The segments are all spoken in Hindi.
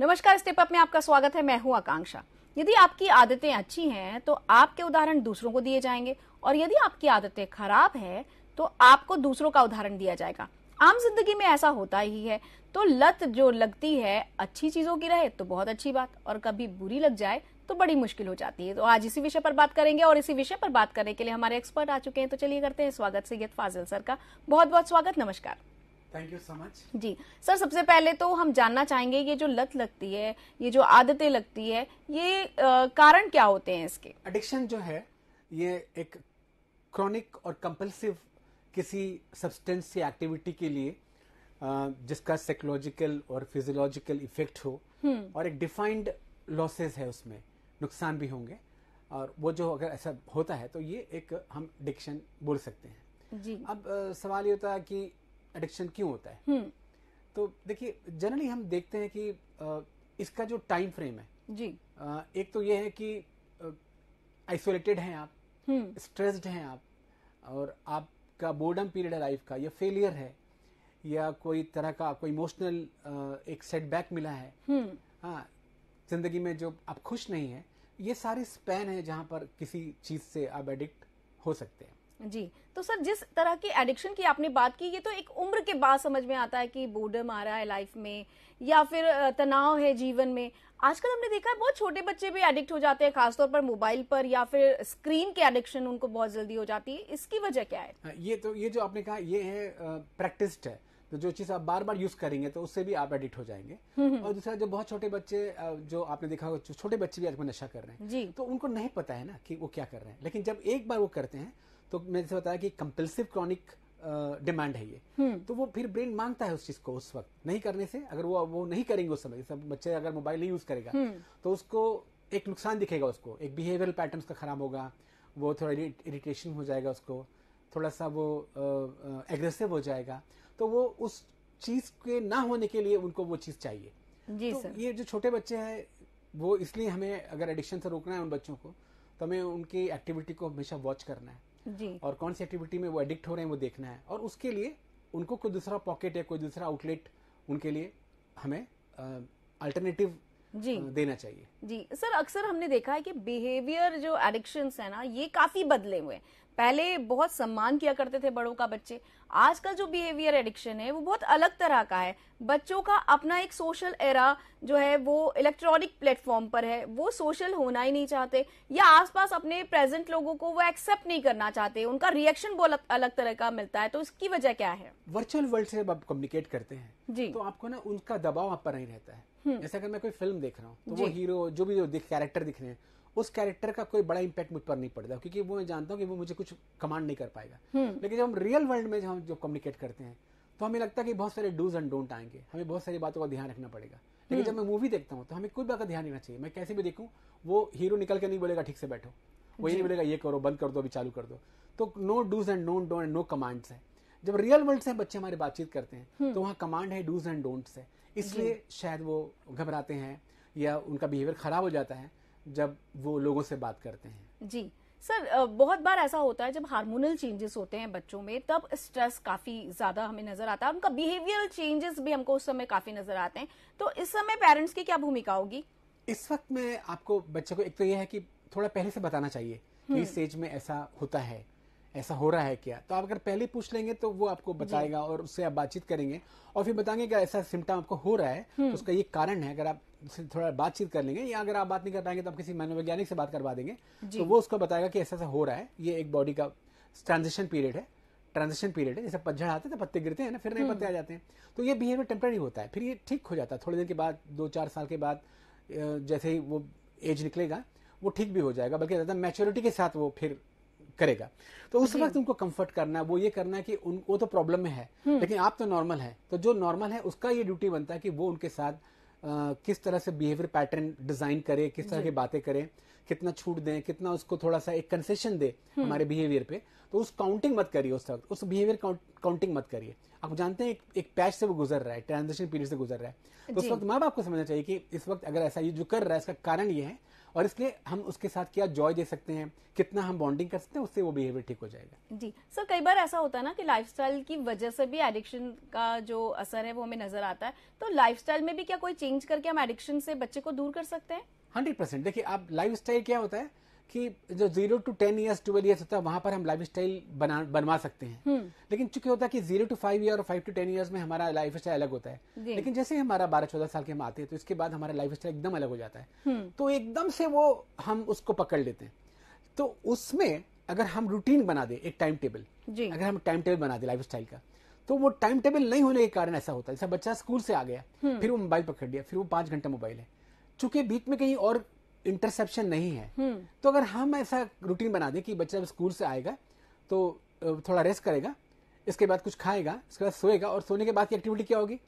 नमस्कार स्टेप अप में आपका स्वागत है मैं हूं आकांक्षा यदि आपकी आदतें अच्छी हैं तो आपके उदाहरण दूसरों को दिए जाएंगे और यदि आपकी आदतें खराब है तो आपको दूसरों का उदाहरण दिया जाएगा आम जिंदगी में ऐसा होता ही है तो लत जो लगती है अच्छी चीजों की रहे तो बहुत अच्छी बात और कभी बुरी लग जाए तो बड़ी मुश्किल हो जाती है तो आज इसी विषय पर बात करेंगे और इसी विषय पर बात करने के लिए हमारे एक्सपर्ट आ चुके हैं तो चलिए करते हैं स्वागत सैयद फाजिल सर का बहुत बहुत स्वागत नमस्कार थैंक यू सो मच जी सर सबसे पहले तो हम जानना चाहेंगे ये जो लत लगती है ये जो आदतें लगती है ये आ, कारण क्या होते हैं इसके एडिक्शन जो है ये एक क्रॉनिक और कंपल्सिव किसी सब्सटेंस या एक्टिविटी के लिए जिसका साइकोलॉजिकल और फिजियोलॉजिकल इफेक्ट हो हम्म। और एक डिफाइंड लॉसेस है उसमें नुकसान भी होंगे और वो जो अगर ऐसा होता है तो ये एक हम एडिक्शन बोल सकते हैं जी अब सवाल ये होता है कि एडिक्शन क्यों होता है हम्म। तो देखिए जनरली हम देखते हैं कि इसका जो टाइम फ्रेम है जी एक तो ये है कि आइसोलेटेड हैं आप स्ट्रेस्ड हम्म। हैं आप और आपका बोर्डम पीरियड है लाइफ का या फेलियर है या कोई तरह का आपको इमोशनल एक सेटबैक मिला है हम्म। हाँ जिंदगी में जो आप खुश नहीं है ये सारे स्पैन है जहाँ पर किसी चीज से आप एडिक्ट हो सकते हैं जी तो सर जिस तरह की एडिक्शन की आपने बात की ये तो एक उम्र के बाद समझ में आता है कि बोर्डम आ रहा है लाइफ में या फिर तनाव है जीवन में आजकल हमने देखा है बहुत छोटे बच्चे भी एडिक्ट हो जाते हैं खासतौर पर मोबाइल पर या फिर स्क्रीन के एडिक्शन उनको बहुत जल्दी हो जाती है इसकी वजह क्या है हाँ, ये तो ये जो आपने कहा ये है प्रैक्टिस्ड है तो जो चीज आप बार बार यूज करेंगे तो उससे भी आप एडिक्ट हो जाएंगे और दूसरा जो बहुत छोटे बच्चे जो आपने देखा होगा छोटे बच्चे भी आजकल नशा कर रहे हैं तो उनको नहीं पता है ना कि वो क्या कर रहे हैं लेकिन जब एक बार वो करते हैं तो मैंने जैसे बताया कि कंपल्सिव क्रॉनिक डिमांड है ये हम्म। तो वो फिर ब्रेन मांगता है उस चीज को उस वक्त नहीं करने से अगर वो वो नहीं करेंगे उस समय सब बच्चे अगर मोबाइल नहीं यूज करेगा हम्म। तो उसको एक नुकसान दिखेगा उसको एक बिहेवियरल पैटर्न का खराब होगा वो थोड़ा इरिटेशन हो जाएगा उसको थोड़ा सा वो एग्रेसिव हो जाएगा तो वो उस चीज के ना होने के लिए उनको वो चीज चाहिए जी तो सर ये जो छोटे बच्चे हैं वो इसलिए हमें अगर एडिक्शन से रोकना है उन बच्चों को तो हमें उनकी एक्टिविटी को हमेशा वॉच करना है और कौन सी एक्टिविटी में वो एडिक्ट हो रहे हैं वो देखना है और उसके लिए उनको कोई दूसरा पॉकेट या कोई दूसरा आउटलेट उनके लिए हमें अल्टरनेटिव जी देना चाहिए जी सर अक्सर हमने देखा है कि बिहेवियर जो एडिक्शन है ना ये काफी बदले हुए पहले बहुत सम्मान किया करते थे बड़ों का बच्चे आज का जो बिहेवियर एडिक्शन है वो बहुत अलग तरह का है बच्चों का अपना एक सोशल एरा जो है वो इलेक्ट्रॉनिक प्लेटफॉर्म पर है वो सोशल होना ही नहीं चाहते या आसपास अपने प्रेजेंट लोगों को वो एक्सेप्ट नहीं करना चाहते उनका रिएक्शन बहुत अलग तरह का मिलता है तो इसकी वजह क्या है वर्चुअल वर्ल्ड से आप कम्युनिकेट करते हैं जी तो आपको ना उनका दबाव आप पर नहीं रहता है हम्म। जैसे अगर मैं कोई फिल्म देख रहा हूँ तो वो हीरो जो भी जो दिख, कैरेक्टर दिख रहे हैं उस कैरेक्टर का कोई बड़ा इम्पैक्ट मुझ पर नहीं पड़ता क्योंकि वो मैं जानता हूँ कि वो मुझे कुछ कमांड नहीं कर पाएगा हम्म। लेकिन जब हम रियल वर्ल्ड में हम जब कम्युनिकेट करते हैं तो हमें लगता है कि बहुत सारे डूज एंड डोंट आएंगे हमें बहुत सारी बातों का ध्यान रखना पड़ेगा लेकिन जब हम्म। मैं मूवी देखता हूँ तो हमें कोई बात का ध्यान रखना चाहिए मैं कैसे भी देखूँ वो हीरो निकल के नहीं बोलेगा ठीक से बैठो वही नहीं बोलेगा ये करो बंद कर दो अभी चालू कर दो तो no do's and don't don't no commands है जब रियल वर्ल्ड से बच्चे हमारे बातचीत करते हैं हम्म। तो वहाँ कमांड है डूज एंड डोंट्स है इसलिए शायद वो घबराते हैं या उनका बिहेवियर खराब हो जाता है जब वो लोगों से बात करते हैं जी सर बहुत बार ऐसा होता है जब हार्मोनल चेंजेस होते हैं बच्चों में तब स्ट्रेस काफी ज्यादा हमें नजर आता है उनका बिहेवियर चेंजेस भी हमको उस समय काफी नजर आते हैं तो इस समय पेरेंट्स की क्या भूमिका होगी इस वक्त में आपको बच्चे को एक तो यह है कि थोड़ा पहले से बताना चाहिए कि हम्म। इस एज में ऐसा होता है ऐसा हो रहा है क्या तो आप अगर पहले पूछ लेंगे तो वो आपको बताएगा और उससे आप बातचीत करेंगे और फिर बताएंगे कि ऐसा सिम्टम आपको हो रहा है हम्म। तो उसका ये कारण है अगर आप से थोड़ा बातचीत कर लेंगे या अगर आप बात नहीं कर पाएंगे तो आप किसी मनोवैज्ञानिक से बात करवा देंगे तो वो उसको बताएगा कि ऐसा ऐसा हो रहा है ये एक बॉडी का ट्रांजिशन पीरियड है ट्रांजिशन पीरियड है जैसे पतझड़ आते हैं तो पत्ते गिरते हैं ना फिर नए हम्म। पत्ते आ जाते हैं तो ये बिहेवियर टेम्प्रेरी होता है फिर ये ठीक हो जाता है थोड़ी देर के बाद दो चार साल के बाद जैसे ही वो एज निकलेगा वो ठीक भी हो जाएगा बल्कि ज़्यादा मेच्योरिटी के साथ वो फिर करेगा तो उस वक्त उनको कंफर्ट करना है वो ये करना है कि उन वो तो प्रॉब्लम में है हम्म। लेकिन आप तो नॉर्मल है तो जो नॉर्मल है उसका ये ड्यूटी बनता है कि वो उनके साथ किस तरह से बिहेवियर पैटर्न डिजाइन करें किस तरह की बातें करें कितना छूट दें कितना उसको थोड़ा सा एक कंसेशन दे हम्म। हमारे बिहेवियर पे तो उस काउंटिंग मत करिए उस वक्त उस बिहेवियर काउंटिंग मत करिए आप जानते हैं एक, एक पैच से वो गुजर रहा है ट्रांजेक्शन पीरियड से गुजर रहा है तो उस वक्त माँ बाप को समझना चाहिए कि इस वक्त अगर ऐसा ये जो कर रहा है इसका कारण ये है और इसलिए हम उसके साथ क्या जॉय दे सकते हैं कितना हम बॉन्डिंग कर सकते हैं उससे वो बिहेवियर ठीक हो जाएगा जी सर कई बार ऐसा होता है ना कि लाइफस्टाइल की वजह से भी एडिक्शन का जो असर है वो हमें नजर आता है तो लाइफस्टाइल में भी क्या कोई चेंज करके हम एडिक्शन से बच्चे को दूर कर सकते हैं हंड्रेड परसेंट देखिए आप लाइफ क्या होता है कि जो zero to ten years twelve years होता है वहां पर हम लाइफ स्टाइल बनवा सकते हैं हम्म। लेकिन चूंकि होता है कि जीरो टू फाइव ईयर और फाइव टू टेन ईयर्स में हमारा लाइफ स्टाइल अलग होता है लेकिन जैसे हमारा बारह चौदह साल के हम आते हैं तो इसके बाद हमारा लाइफ स्टाइल एकदम अलग हो जाता है हम्म। तो एकदम से वो हम उसको पकड़ लेते हैं तो उसमें अगर हम रूटीन बना दे एक टाइम टेबल अगर हम टाइम टेबल बना दे लाइफ स्टाइल का तो वो टाइम टेबल नहीं होने के कारण ऐसा होता है जैसे बच्चा स्कूल से आ गया हम्म। फिर वो मोबाइल पकड़ लिया फिर वो पांच घंटा मोबाइल है चूंकि बीच में कहीं और इंटरसेप्शन नहीं है हम्म। तो अगर हम ऐसा रूटीन बना दें कि बच्चा स्कूल से आएगा तो थोड़ा रेस्ट करेगा इसके बाद कुछ खाएगा इसके बाद सोएगा और सोने के बाद की एक्टिविटी क्या होगी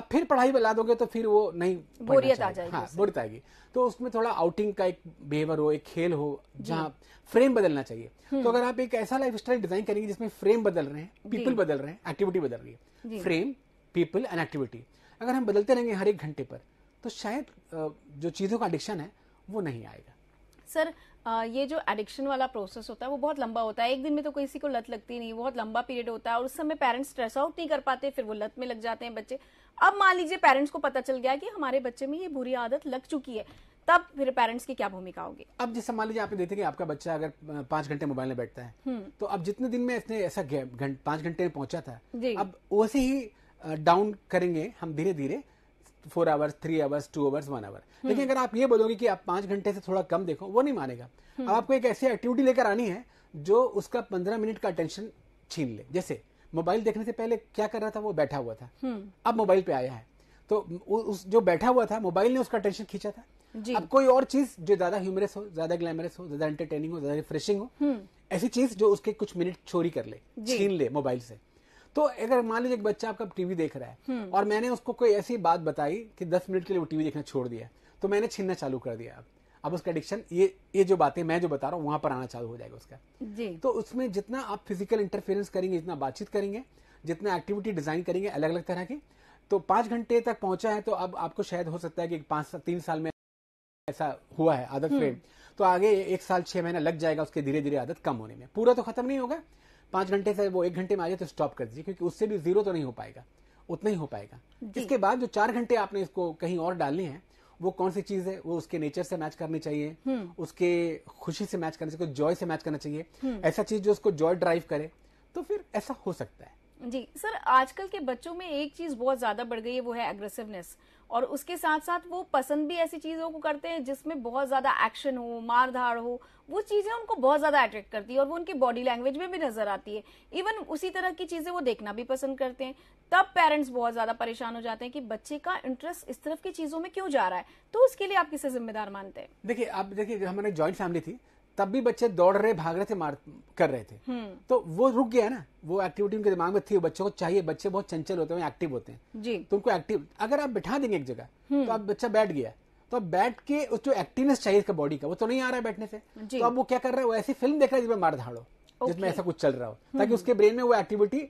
आप फिर पढ़ाई बुला दोगे तो फिर वो नहीं बोरियत आ जाएगी हाँ बोरियत आएगी तो उसमें थोड़ा आउटिंग का एक बिहेवियर हो एक खेल हो जहाँ फ्रेम बदलना चाहिए हम्म। तो अगर आप एक ऐसा लाइफ स्टाइल डिजाइन करेंगे जिसमें फ्रेम बदल रहे हैं पीपल बदल रहे हैं एक्टिविटी बदल रही है फ्रेम पीपल एंड एक्टिविटी अगर हम बदलते रहेंगे हर एक घंटे पर तो शायद जो चीजों का एडिक्शन है वो नहीं आएगा सर ये जो एडिक्शन वाला प्रोसेस होता है वो बहुत लंबा होता है एक दिन में तो किसी को लत लगती नहीं बहुत लंबा पीरियड होता है और उस समय पेरेंट्स स्ट्रेस आउट नहीं कर पाते फिर वो लत में लग जाते हैं बच्चे अब मान लीजिए पेरेंट्स को पता चल गया कि हमारे बच्चे में ये बुरी आदत लग चुकी है तब फिर पेरेंट्स की क्या भूमिका होगी अब जैसे मान लीजिए आपने देखते कि आपका बच्चा अगर पांच घंटे मोबाइल में बैठता है हम्म। तो अब जितने दिन में इसने ऐसा पांच घंटे में पहुंचा था अब वैसे ही डाउन करेंगे हम धीरे धीरे four hours three hours two hours one hour लेकिन अगर आप ये बोलोगे कि आप पांच घंटे से थोड़ा कम देखो वो नहीं मानेगा अब hmm. आपको एक ऐसी एक्टिविटी लेकर आनी है जो उसका पंद्रह मिनट का अटेंशन छीन ले जैसे मोबाइल देखने से पहले क्या कर रहा था वो बैठा हुआ था hmm. अब मोबाइल पे आया है तो उस जो बैठा हुआ था मोबाइल ने उसका अटेंशन खींचा था अब कोई और चीज जो ज्यादा ह्यूमरस हो ज्यादा ग्लैमरस हो ज्यादा एंटरटेनिंग हो ज्यादा रिफ्रेशिंग हो hmm. ऐसी चीज जो उसके कुछ मिनट चोरी कर ले छीन ले मोबाइल से तो अगर मान लीजिए एक बच्चा आपका टीवी देख रहा है हम्म। और मैंने उसको कोई ऐसी बात बताई कि दस मिनट के लिए वो टीवी देखना छोड़ दिया तो मैंने छीनना चालू कर दिया अब अब उसका एडिक्शन ये ये जो बातें मैं जो बता रहा हूँ वहां पर आना चालू हो जाएगा उसका जी। तो उसमें जितना आप फिजिकल इंटरफेरेंस करेंगे जितना बातचीत करेंगे जितना एक्टिविटी डिजाइन करेंगे अलग अलग तरह की तो पांच घंटे तक पहुंचा है तो अब आपको शायद हो सकता है कि पांच तीन साल में ऐसा हुआ है आदत फ्रेम हम्म। तो आगे एक साल छह महीना लग जाएगा उसके धीरे धीरे आदत कम होने में पूरा तो खत्म नहीं होगा पांच घंटे से वो एक घंटे में आ जाए तो स्टॉप कर दीजिए क्योंकि उससे भी जीरो तो नहीं हो पाएगा उतना ही हो पाएगा इसके बाद जो चार घंटे आपने इसको कहीं और डालने हैं वो कौन सी चीज है वो उसके नेचर से मैच हम्म। करनी चाहिए उसके खुशी से मैच करना चाहिए जॉय से मैच करना चाहिए ऐसा चीज जो उसको जॉय ड्राइव करे तो फिर ऐसा हो सकता है जी सर आजकल के बच्चों में एक चीज बहुत ज्यादा बढ़ गई है वो है एग्रेसिवनेस और उसके साथ साथ वो पसंद भी ऐसी चीज़ों को करते हैं जिसमें बहुत ज़्यादा एक्शन हो मार धाड़ हो वो चीज़ें उनको बहुत ज़्यादा अट्रैक्ट करती है और वो उनकी बॉडी लैंग्वेज में भी नज़र आती है इवन उसी तरह की चीज़ें वो देखना भी पसंद करते हैं तब पेरेंट्स बहुत ज़्यादा परेशान हो जाते हैं कि बच्चे का इंटरेस्ट इस तरफ की चीज़ों में क्यों जा रहा है तो उसके लिए आप किसे जिम्मेदार मानते हैं देखिए आप देखिए हमारी ज्वाइंट फैमिली थी तब भी बच्चे दौड़ रहे भाग रहे थे मार कर रहे थे हम्म। तो वो रुक गया ना वो एक्टिविटी उनके दिमाग में थी बच्चों को चाहिए बच्चे बहुत चंचल होते हैं एक्टिव होते हैं जी तो उनको एक्टिव अगर आप बिठा देंगे एक जगह तो हम्म। आप बच्चा बैठ गया तो आप बैठ के उस जो एक्टिवनेस चाहिए इसका बॉडी का वो तो नहीं आ रहा है बैठने से तो अब वो क्या कर रहा है वो ऐसी फिल्म देख रहा है जिसमें मार धाड़ो जिसमें ऐसा कुछ चल रहा हो हम्म। ताकि उसके ब्रेन में वो एक्टिविटी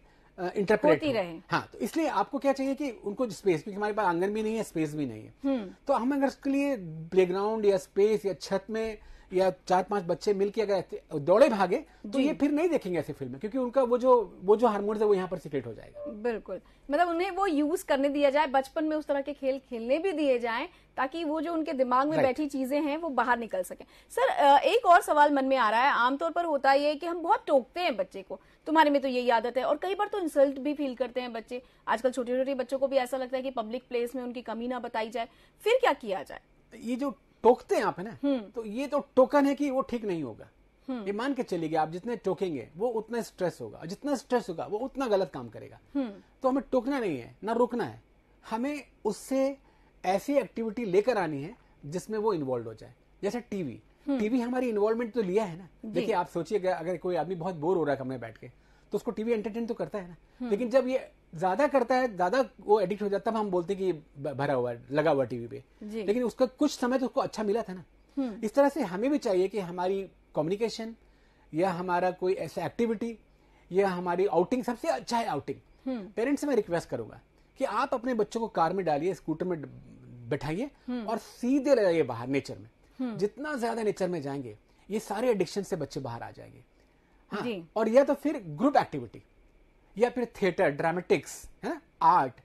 इंटरप्रेट रहे हाँ तो इसलिए आपको क्या चाहिए कि उनको स्पेस भी हमारे पास आंगन भी नहीं है स्पेस भी नहीं है तो हम अगर उसके लिए प्ले या स्पेस या छत में या चार पांच बच्चे मिलकर अगर दौड़े भागे तो ये फिर नहीं देखेंगे ऐसी फिल्में क्योंकि उनका वो जो वो जो हारमोन है वो यहाँ पर सिक्रेट हो जाएगा बिल्कुल मतलब उन्हें वो यूज करने दिया जाए बचपन में उस तरह के खेल खेलने भी दिए जाए ताकि वो जो उनके दिमाग में बैठी चीजें हैं वो बाहर निकल सके सर एक और सवाल मन में आ रहा है आमतौर पर होता ये है कि हम बहुत टोकते हैं बच्चे को तुम्हारे में तो यही आदत है और कई बार तो इंसल्ट भी फील करते हैं बच्चे आजकल छोटे छोटे बच्चों को भी ऐसा लगता है कि पब्लिक प्लेस में उनकी कमी ना बताई जाए फिर क्या किया जाए ये जो टोकते हैं आप है ना हम्म। तो ये तो टोकन है कि वो ठीक नहीं होगा हम्म। ये मान के चलेगी आप जितने टोकेंगे वो उतना स्ट्रेस होगा जितना स्ट्रेस होगा वो उतना गलत काम करेगा हम्म। तो हमें टोकना नहीं है ना रोकना है हमें उससे ऐसी एक्टिविटी लेकर आनी है जिसमें वो इन्वॉल्व हो जाए जैसे टीवी टीवी हमारी इन्वॉल्वमेंट तो लिया है ना देखिए आप सोचिए अगर कोई आदमी बहुत बोर हो रहा है कमरे बैठ के तो उसको टीवी एंटरटेन तो करता है ना लेकिन जब ये ज्यादा करता है ज्यादा वो एडिक्ट हो जाता है हम बोलते हैं कि भरा हुआ लगा हुआ टीवी पे लेकिन उसका कुछ समय तो उसको अच्छा मिला था ना हम्म। इस तरह से हमें भी चाहिए कि हमारी कम्युनिकेशन या हमारा कोई ऐसा एक्टिविटी या हमारी आउटिंग सबसे अच्छा है आउटिंग पेरेंट्स हम्म। से मैं रिक्वेस्ट करूंगा कि आप अपने बच्चों को कार में डालिए स्कूटर में बैठाइए हम्म। और सीधे ले जाइए बाहर नेचर में जितना ज्यादा नेचर में जाएंगे ये सारे एडिक्शन से बच्चे बाहर आ जाएंगे हाँ और या तो फिर ग्रुप एक्टिविटी या फिर थिएटर ड्रामेटिक्स है ना आर्ट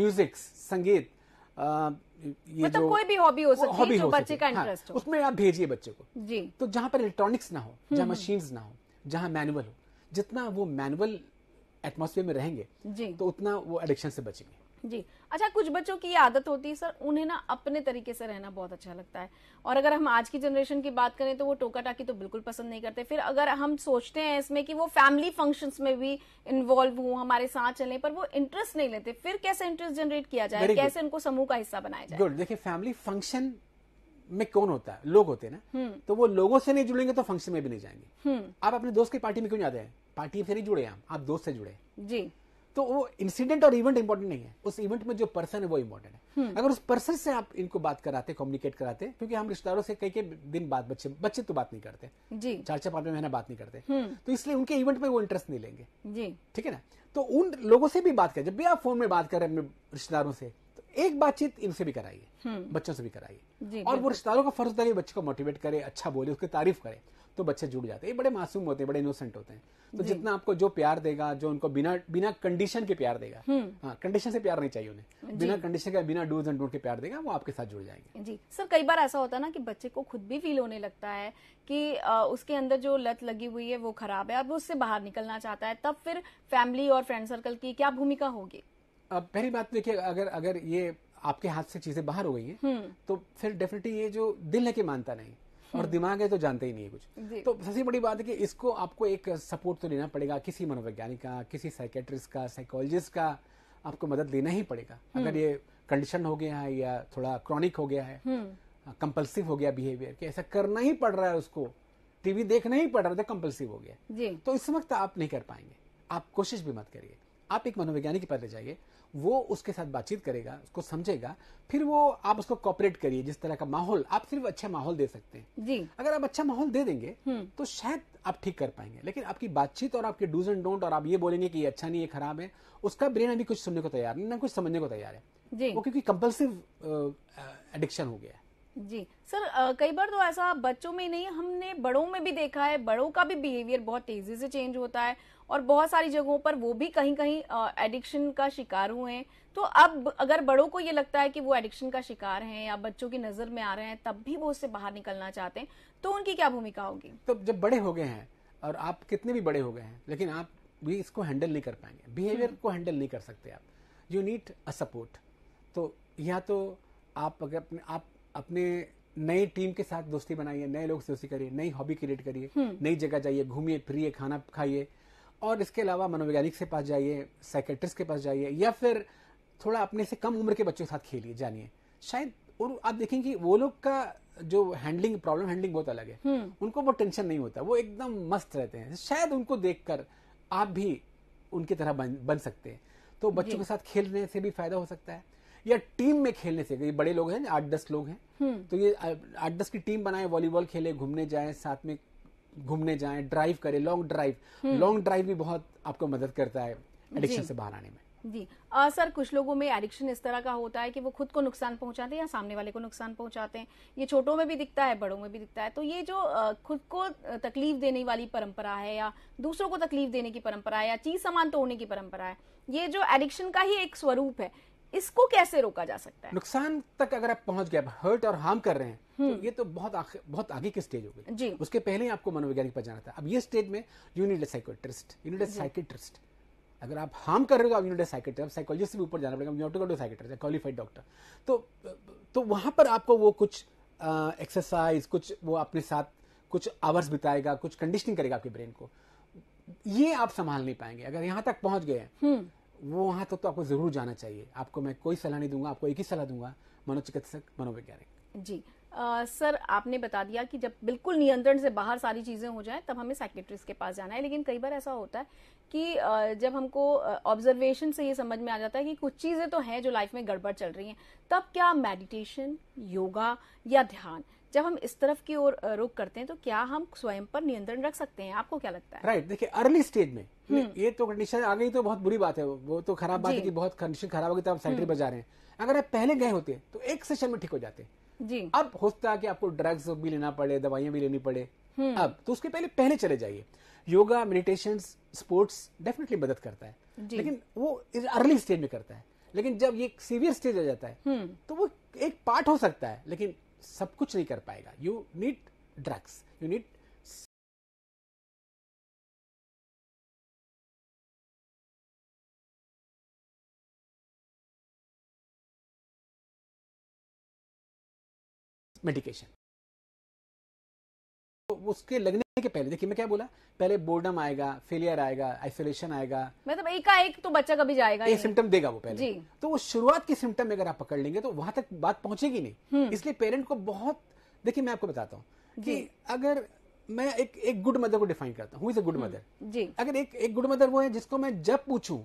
म्यूजिक संगीत आ, ये मतलब जो कोई भी हॉबी हो सकती है जो बच्चे का इंटरेस्ट हाँ, हो उसमें आप भेजिए बच्चे को जी तो जहाँ पर इलेक्ट्रॉनिक्स ना हो जहाँ मशीन्स हम्म। ना हो जहाँ मैनुअल हो जितना वो मैनुअल एटमोसफेयर में रहेंगे जी तो उतना वो एडिक्शन से बचेंगे जी अच्छा कुछ बच्चों की आदत होती है सर उन्हें ना अपने तरीके से रहना बहुत अच्छा लगता है और अगर हम आज की जनरेशन की बात करें तो वो टोका टाकी तो बिल्कुल पसंद नहीं करते फिर अगर हम सोचते हैं इसमें कि वो फैमिली फंक्शंस में भी इन्वॉल्व हूँ हमारे साथ चले पर वो इंटरेस्ट नहीं लेते फिर कैसे इंटरेस्ट जनरेट किया जाए कैसे उनको समूह का हिस्सा बनाया जाए गुड देखिए फैमिली फंक्शन में कौन होता है लोग होते हैं ना हम्म। तो वो लोगों से नहीं जुड़ेंगे तो फंक्शन में भी नहीं जाएंगे हम्म। आप अपने दोस्त की पार्टी में क्यों जाते हैं पार्टी से नहीं जुड़े हम आप दोस्त से जुड़े जी तो वो इंसिडेंट और इवेंट इंपॉर्टेंट नहीं है उस इवेंट में जो पर्सन है वो इंपॉर्टेंट है hmm. अगर उस पर्सन से आप इनको बात कराते कम्युनिकेट कराते क्योंकि हम रिश्तेदारों से कई कई दिन बाद बच्चे बच्चे तो बात नहीं करते जी चार चार पांच महीना बात नहीं करते hmm. तो इसलिए उनके इवेंट में वो इंटरेस्ट नहीं लेंगे जी ठीक है ना तो उन लोगों से भी बात करें जब भी आप फोन में बात कर रहे हैं रिश्तेदारों से तो एक बातचीत इनसे भी कराइए hmm. बच्चों से भी कराइए और वो रिश्तेदारों का फर्ज होता है बच्चे को मोटिवेट करे अच्छा बोले उसकी तारीफ करे तो बच्चे जुड़ जाते हैं ये बड़े मासूम होते हैं बड़े इनोसेंट होते हैं तो जितना आपको जो प्यार देगा जो उनको बिना बिना कंडीशन के प्यार देगा हम्म। हाँ कंडीशन से प्यार नहीं चाहिए उन्हें बिना कंडीशन के बिना डूज एंड डोंट के प्यार देगा वो आपके साथ जुड़ जाएंगे जी सर कई बार ऐसा होता है ना कि बच्चे को खुद भी फील होने लगता है कि उसके अंदर जो लत लगी हुई है वो खराब है अब वो उससे बाहर निकलना चाहता है तब फिर फैमिली और फ्रेंड सर्कल की क्या भूमिका होगी अब पहली बात तो देखिए अगर अगर ये आपके हाथ से चीजें बाहर हो गई हैं हम्म। तो फिर डेफिनेटली ये जो दिल है कि मानता नहीं और हम्म। दिमाग है तो जानते ही नहीं है कुछ तो सबसे बड़ी बात है कि इसको आपको एक सपोर्ट तो लेना पड़ेगा किसी मनोवैज्ञानिक का किसी साइकेट्रिस्ट का साइकोलॉजिस्ट का आपको मदद लेना ही पड़ेगा हम्म। अगर ये कंडीशन हो गया है या थोड़ा क्रॉनिक हो गया है कंपल्सिव हम्म। हो गया बिहेवियर कि ऐसा करना ही पड़ रहा है उसको टीवी देखना ही पड़ रहा था कंपल्सिव हो गया तो इस वक्त आप नहीं कर पाएंगे आप कोशिश भी मत करिए आप एक मनोवैज्ञानिक के पास ले जाइए वो उसके साथ बातचीत करेगा उसको समझेगा फिर वो आप उसको कॉपरेट करिए जिस तरह का माहौल आप सिर्फ अच्छा माहौल दे सकते हैं जी अगर आप अच्छा माहौल दे देंगे हम्म। तो शायद आप ठीक कर पाएंगे लेकिन आपकी बातचीत और आपके डूज एंड डोंट और आप ये बोलेंगे कि ये अच्छा नहीं ये खराब है उसका ब्रेन अभी कुछ सुनने को तैयार नहीं ना कुछ समझने को तैयार है जी वो क्योंकि कंपल्सिव एडिक्शन हो गया है जी सर आ, कई बार तो ऐसा बच्चों में नहीं हमने बड़ों में भी देखा है बड़ों का भी बिहेवियर बहुत तेजी से चेंज होता है और बहुत सारी जगहों पर वो भी कहीं कहीं एडिक्शन का शिकार हुए हैं तो अब अगर बड़ों को ये लगता है कि वो एडिक्शन का शिकार हैं या बच्चों की नजर में आ रहे हैं तब भी वो उससे बाहर निकलना चाहते हैं तो उनकी क्या भूमिका होगी तो जब बड़े हो गए हैं और आप कितने भी बड़े हो गए हैं लेकिन आप भी इसको हैंडल नहीं कर पाएंगे बिहेवियर हम्म। को हैंडल नहीं कर सकते आप यू नीड अ सपोर्ट तो या तो आप अगर अपने आप अपने नई टीम के साथ दोस्ती बनाइए नए लोग से दोस्ती करिए नई हॉबी क्रिएट करिए हम्म। नई जगह जाइए घूमिए फिरिए खाना खाइए और इसके अलावा मनोवैज्ञानिक के पास जाइए साइकेट्रिस्ट के पास जाइए या फिर थोड़ा अपने से कम उम्र के बच्चों के साथ खेलिए जानिए शायद और आप देखेंगे वो लोग का जो हैंडलिंग प्रॉब्लम हैंडलिंग बहुत अलग है हम्म। उनको वो टेंशन नहीं होता वो एकदम मस्त रहते हैं शायद उनको देखकर आप भी उनकी तरह बन, बन सकते हैं तो बच्चों के साथ खेलने से भी फायदा हो सकता है या टीम में खेलने से ये बड़े लोग हैं आठ दस लोग हैं हम्म। तो ये आठ दस की टीम बनाए वॉलीबॉल खेले घूमने जाए साथ में घूमने जाए ड्राइव करे long drive hmm. Long drive भी बहुत आपको मदद करता है एडिक्शन से बाहर आने में जी आ, सर कुछ लोगों में एडिक्शन इस तरह का होता है कि वो खुद को नुकसान पहुंचाते हैं या सामने वाले को नुकसान पहुंचाते हैं ये छोटों में भी दिखता है बड़ों में भी दिखता है तो ये जो आ, खुद को तकलीफ देने वाली परंपरा है या दूसरों को तकलीफ देने की परंपरा है या चीज सामान तोड़ने की परंपरा है ये जो एडिक्शन का ही एक स्वरूप है इसको कैसे रोका जा सकता है नुकसान तक अगर आप पहुंच गए हर्ट और हार्म कर रहे हैं तो हम्म। ये तो बहुत आखे, बहुत आगे की स्टेज हो गई जी उसके पहले ही आपको मनोवैज्ञानिक पर जाना था अब ये स्टेज में यूनिट साइकोट्रिस्ट यूनिट साइकेट्रिस्ट अगर आप हार्म कर रहे हो आप यूनिट साइकेट्रिस्ट साइकोलॉजिस्ट भी ऊपर जाना पड़ेगा साइकेट्रिस्ट क्वालिफाइड डॉक्टर तो तो वहां पर आपको वो कुछ एक्सरसाइज कुछ वो अपने साथ कुछ आवर्स बिताएगा कुछ कंडीशनिंग करेगा आपके ब्रेन को ये आप संभाल नहीं पाएंगे अगर यहां तक पहुंच गए हम्म। वो वहाँ तक तो आपको ज़रूर जाना चाहिए आपको मैं कोई सलाह नहीं दूंगा आपको एक ही सलाह दूंगा मनोचिकित्सक मनोवैज्ञानिक जी आ, सर आपने बता दिया कि जब बिल्कुल नियंत्रण से बाहर सारी चीज़ें हो जाए तब हमें साइकेट्रिस्ट के पास जाना है लेकिन कई बार ऐसा होता है कि आ, जब हमको ऑब्जर्वेशन से ये समझ में आ जाता है कि कुछ चीज़ें तो हैं जो लाइफ में गड़बड़ चल रही हैं तब क्या मेडिटेशन योगा या ध्यान जब हम इस तरफ की ओर रुख करते हैं तो क्या हम स्वयं पर नियंत्रण रख सकते हैं आपको क्या लगता है राइट देखिए अर्ली स्टेज में हम्म। ये तो कंडीशन आ गई तो बहुत बुरी बात है वो तो खराब बात है कि बहुत कंडीशन खराब गई तो आप सैनिटरी हम्म। पर जा रहे हैं अगर आप पहले गए होते तो एक सेशन में ठीक हो जाते जी अब हो सकता है कि आपको ड्रग्स भी लेना पड़े दवाइयां भी लेनी पड़े हम्म। अब तो उसके पहले पहले चले जाइए योगा मेडिटेशन स्पोर्ट्स डेफिनेटली मदद करता है लेकिन वो अर्ली स्टेज में करता है लेकिन जब ये सीवियर स्टेज आ जाता है तो वो एक पार्ट हो सकता है लेकिन सब कुछ नहीं कर पाएगा you need drugs you need medication तो उसके लगने के पहले देखिए मैं क्या बोला पहले बोर्डम आएगा फेलियर आएगा आइसोलेशन आएगा मतलब एक का एक तो बच्चा कभी जाएगा एक सिम्टम देगा वो पहले जी। तो वो शुरुआत की सिम्टम अगर आप पकड़ लेंगे तो वहां तक बात पहुंचेगी नहीं हम्म। इसलिए पेरेंट को बहुत देखिए मैं आपको बताता हूँ कि अगर मैं एक एक गुड मदर को डिफाइन करता हूँ गुड मदर हम्म। जी अगर एक एक गुड मदर वो है जिसको मैं जब पूछूं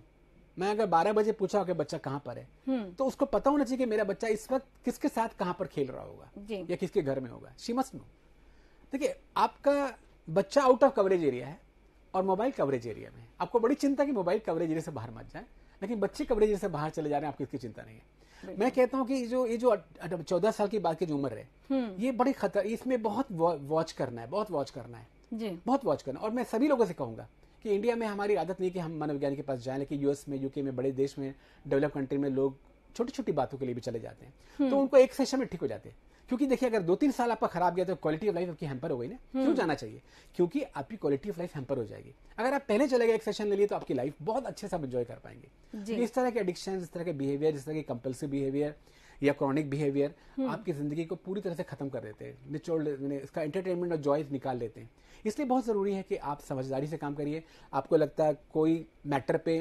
मैं अगर बारह बजे पूछा कि बच्चा कहाँ पर है हम्म। तो उसको पता होना चाहिए कि मेरा बच्चा इस वक्त किसके साथ कहाँ पर खेल रहा होगा या किसके घर में होगा शिमस नो देखिए आपका बच्चा आउट ऑफ कवरेज एरिया है और मोबाइल कवरेज एरिया में आपको बड़ी चिंता कि मोबाइल कवरेज एरिया से बाहर मत जाए लेकिन बच्चे कवरेज एरिया से बाहर चले जा रहे हैं आपको इसकी चिंता नहीं है मैं कहता हूँ कि जो ये जो चौदह साल की बात की जो उम्र है हम्म। ये बड़ी खतर इसमें बहुत वॉच करना है बहुत वॉच करना है बहुत वॉच करना है और मैं सभी लोगों से कहूंगा कि इंडिया में हमारी आदत नहीं कि हम मनोविज्ञान के पास जाएं लेकिन यूएस में यूके में बड़े देश में डेवलप कंट्री में लोग छोटी छोटी बातों के लिए भी चले जाते हैं हम्म। तो उनको एक सेशन में ठीक हो जाते हैं क्योंकि देखिए अगर दो तीन साल आपका खराब गया तो क्वालिटी ऑफ लाइफ आपकी हैम्पर हो गई ना हम्म। क्यों जाना चाहिए क्योंकि आपकी क्वालिटी ऑफ लाइफ हैम्पर हो जाएगी अगर आप पहले चले गए एक सेशन ले लिए तो आपकी लाइफ बहुत अच्छे से आप कर पाएंगे इस तरह के एडिक्शन इस तरह के बिहेवियर इस तरह के कंपल्सिव बिहेवियर या क्रॉनिक हम्म। बिहेवियर आपकी जिंदगी को पूरी तरह से खत्म कर देते हैं निचोड़ इसका एंटरटेनमेंट और जॉय निकाल लेते हैं इसलिए बहुत ज़रूरी है कि आप समझदारी से काम करिए आपको लगता है कोई मैटर पे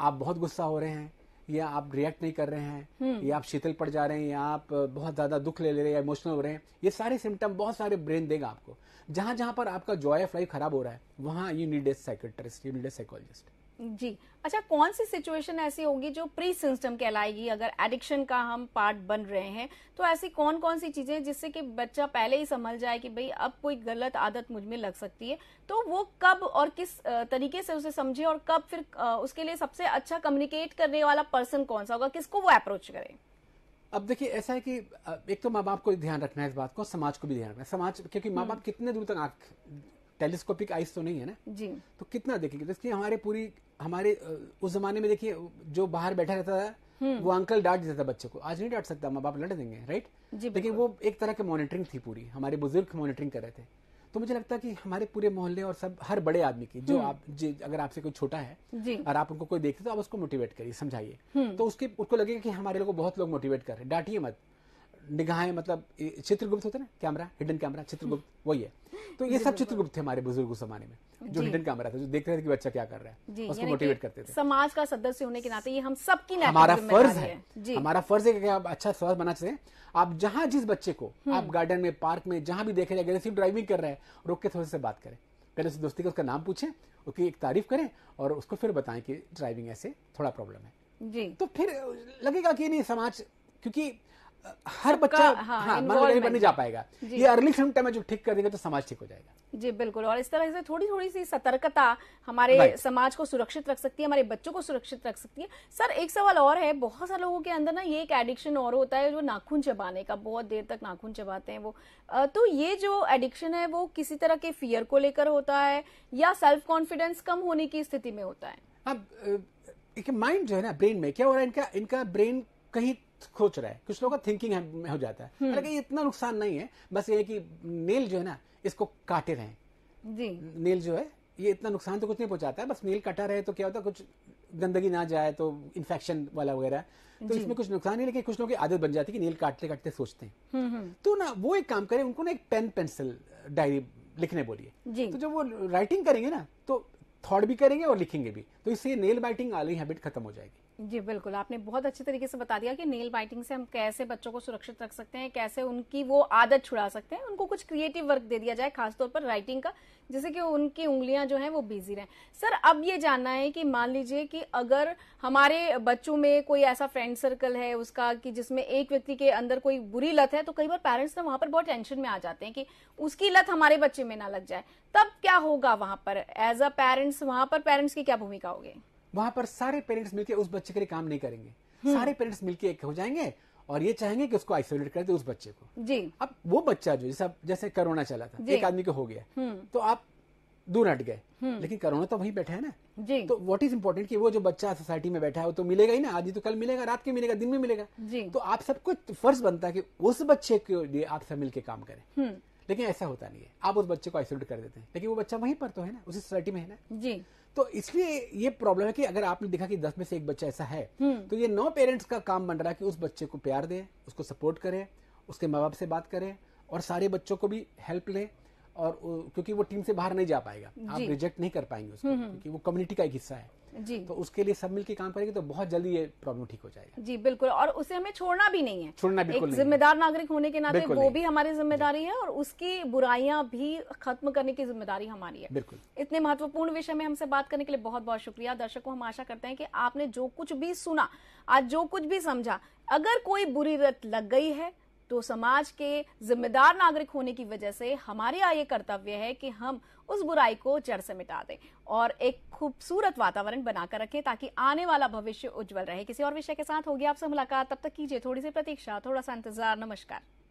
आप बहुत गुस्सा हो रहे हैं या आप रिएक्ट नहीं कर रहे हैं हम्म। या आप शीतल पड़ जा रहे हैं या आप बहुत ज्यादा दुख ले ले रहे हैं इमोशनल हो रहे हैं ये सारे सिम्टम बहुत सारे ब्रेन देगा आपको जहां जहां पर आपका जॉय ऑफ लाइफ खराब हो रहा है वहां you need a psychiatrist you need a psychologist जी अच्छा कौन सी सिचुएशन ऐसी होगी जो प्री सिस्टम कहलाएगी अगर एडिक्शन का हम पार्ट बन रहे हैं तो ऐसी कौन कौन सी चीजें जिससे कि बच्चा पहले ही समझ जाए कि भाई अब कोई गलत आदत मुझ में लग सकती है तो वो कब और किस तरीके से उसे समझे और कब फिर उसके लिए सबसे अच्छा कम्युनिकेट करने वाला पर्सन कौन सा होगा किसको वो अप्रोच करे अब देखिए ऐसा है कि एक तो माँ बाप को ध्यान रखना है इस बात को समाज को भी ध्यान रखना है समाज क्योंकि माँ बाप हम्म। कितने दूर तक आंख टेलीस्कोपिक आइस तो नहीं है ना जी तो कितना देखेंगे तो हमारे पूरी हमारे उस जमाने में देखिए जो बाहर बैठा रहता था हम्म। वो अंकल डांट देता था बच्चे को आज नहीं डांट सकता माँ बाप लड़ देंगे राइट लेकिन वो एक तरह की मॉनिटरिंग थी पूरी हमारे बुजुर्ग मॉनिटरिंग कर रहे थे तो मुझे लगता है कि हमारे पूरे मोहल्ले और सब हर बड़े आदमी की जो हम्म। आप जी अगर आपसे कोई छोटा है और आप उनको कोई देखते तो आप उसको मोटिवेट करिए समझाइए हम्म। तो उसके उसको लगेगा कि हमारे लोग बहुत लोग मोटिवेट कर रहे डांटिए मत निगाहें मतलब चित्रगुप्त होते ना कैमरा हिडन कैमरा चित्रगुप्त वही है तो ये सब चित्रगुप्त थे हमारे बुजुर्ग जमाने में जो हिडन कैमरा था जो देख रहे थे कि बच्चा क्या कर रहा है उसको मोटिवेट करते थे समाज का सदस्य होने के नाते ये हम सबकी हमारा फर्ज है हमारा फर्ज है कि आप अच्छा स्वास्थ्य बना चाहते आप जहाँ जिस बच्चे को हम्म। आप गार्डन में पार्क में जहाँ भी देखे अगर सिर्फ ड्राइविंग कर रहे हैं रोक के थोड़े से बात करें पहले से दोस्ती का उसका नाम पूछे उसकी एक तारीफ करें और उसको फिर बताएं कि ड्राइविंग ऐसे थोड़ा प्रॉब्लम है जी तो फिर लगेगा कि नहीं समाज क्योंकि हर बच्चा हाँ, हाँ मानव नहीं जा पाएगा ये अर्ली क्षमता में जो ठीक कर देगा तो समाज ठीक हो जाएगा जी बिल्कुल और इस तरह से थोड़ी थोड़ी सी सतर्कता हमारे समाज को सुरक्षित रख सकती है हमारे बच्चों को सुरक्षित रख सकती है सर एक सवाल और है बहुत सारे लोगों के अंदर ना ये एक एडिक्शन और होता है जो नाखून चबाने का बहुत देर तक नाखून चबाते हैं वो तो ये जो एडिक्शन है वो किसी तरह के फियर को लेकर होता है या सेल्फ कॉन्फिडेंस कम होने की स्थिति में होता है अब माइंड जो है ना ब्रेन में क्या हो रहा है इनका इनका ब्रेन कहीं सोच रहा है कुछ लोगों का थिंकिंग हो जाता है हम्म। हालांकि इतना नुकसान नहीं है बस ये कि नेल जो है ना इसको काटे रहे जी नेल जो है ये इतना नुकसान तो कुछ नहीं पहुंचाता है बस नेल कटा रहे तो क्या होता है कुछ गंदगी ना जाए तो इन्फेक्शन वाला वगैरह तो इसमें कुछ नुकसान नहीं लेकिन कुछ लोगों की आदत बन जाती है कि नेल काटते काटते सोचते हैं हम्म, हम्म। तो ना वो एक काम करें उनको ना एक पेन पेंसिल डायरी लिखने बोलिए तो जब वो राइटिंग करेंगे ना तो थॉट भी करेंगे और लिखेंगे भी तो इससे नेल बाइटिंग वाली हैबिट खत्म हो जाएगी जी बिल्कुल आपने बहुत अच्छे तरीके से बता दिया कि नेल बाइटिंग से हम कैसे बच्चों को सुरक्षित रख सकते हैं कैसे उनकी वो आदत छुड़ा सकते हैं उनको कुछ क्रिएटिव वर्क दे दिया जाए खासतौर पर राइटिंग का जिससे कि उनकी उंगलियां जो हैं वो बिजी रहें सर अब ये जानना है कि मान लीजिए कि अगर हमारे बच्चों में कोई ऐसा फ्रेंड सर्कल है उसका कि जिसमें एक व्यक्ति के अंदर कोई बुरी लत है तो कई बार पेरेंट्स ना वहां पर बहुत टेंशन में आ जाते हैं कि उसकी लत हमारे बच्चे में ना लग जाए तब क्या होगा वहां पर एज अ पेरेंट्स वहां पर पेरेंट्स की क्या भूमिका होगी वहां पर सारे पेरेंट्स मिलकर उस बच्चे के लिए काम नहीं करेंगे हम्म। सारे पेरेंट्स मिलकर एक हो जाएंगे और ये चाहेंगे कि उसको आइसोलेट कर दे उस बच्चे को जी अब वो बच्चा जो जैसे जैसे कोरोना चला था एक आदमी को हो गया हम्म। तो आप दूर हट गए हम्म। लेकिन कोरोना तो वहीं बैठा है ना जी तो व्हाट इज इम्पोर्टेंट कि वो जो बच्चा सोसाइटी में बैठा है वो तो मिलेगा ही ना आज ही तो कल मिलेगा रात के मिलेगा दिन में मिलेगा जी तो आप सबको फर्ज बनता है कि उस बच्चे के लिए आप सब मिलकर काम करें लेकिन ऐसा होता नहीं है आप उस बच्चे को आइसोलेट कर देते हैं लेकिन वो बच्चा वहीं पर तो है ना उसी सोसाइटी में है ना जी तो इसलिए ये प्रॉब्लम है कि अगर आपने देखा कि दस में से एक बच्चा ऐसा है हम्म। तो ये नौ पेरेंट्स का काम बन रहा है कि उस बच्चे को प्यार दें उसको सपोर्ट करें उसके माँ बाप से बात करें और सारे बच्चों को भी हेल्प लें और क्योंकि वो टीम से बाहर नहीं जा पाएगा आप रिजेक्ट नहीं कर पाएंगे उसको हम्म, हम्म। क्योंकि वो कम्युनिटी का एक हिस्सा है जी तो उसके लिए सब मिलकर काम करेंगे तो बहुत जल्दी ये प्रॉब्लम ठीक हो जाएगा जी बिल्कुल और उसे हमें छोड़ना भी नहीं है छोड़ना बिल्कुल एक जिम्मेदार नागरिक होने के नाते वो भी हमारी जिम्मेदारी है और उसकी बुराइयां भी खत्म करने की जिम्मेदारी हमारी है बिल्कुल इतने महत्वपूर्ण विषय में हमसे बात करने के लिए बहुत बहुत शुक्रिया दर्शकों हम आशा करते हैं कि आपने जो कुछ भी सुना आज जो कुछ भी समझा अगर कोई बुरी रत लग गई है तो समाज के जिम्मेदार नागरिक होने की वजह से हमारे यहाँ ये कर्तव्य है कि हम उस बुराई को जड़ से मिटा दें और एक खूबसूरत वातावरण बनाकर रखें ताकि आने वाला भविष्य उज्जवल रहे किसी और विषय के साथ होगी आपसे मुलाकात तब तक कीजिए थोड़ी सी प्रतीक्षा थोड़ा सा इंतजार नमस्कार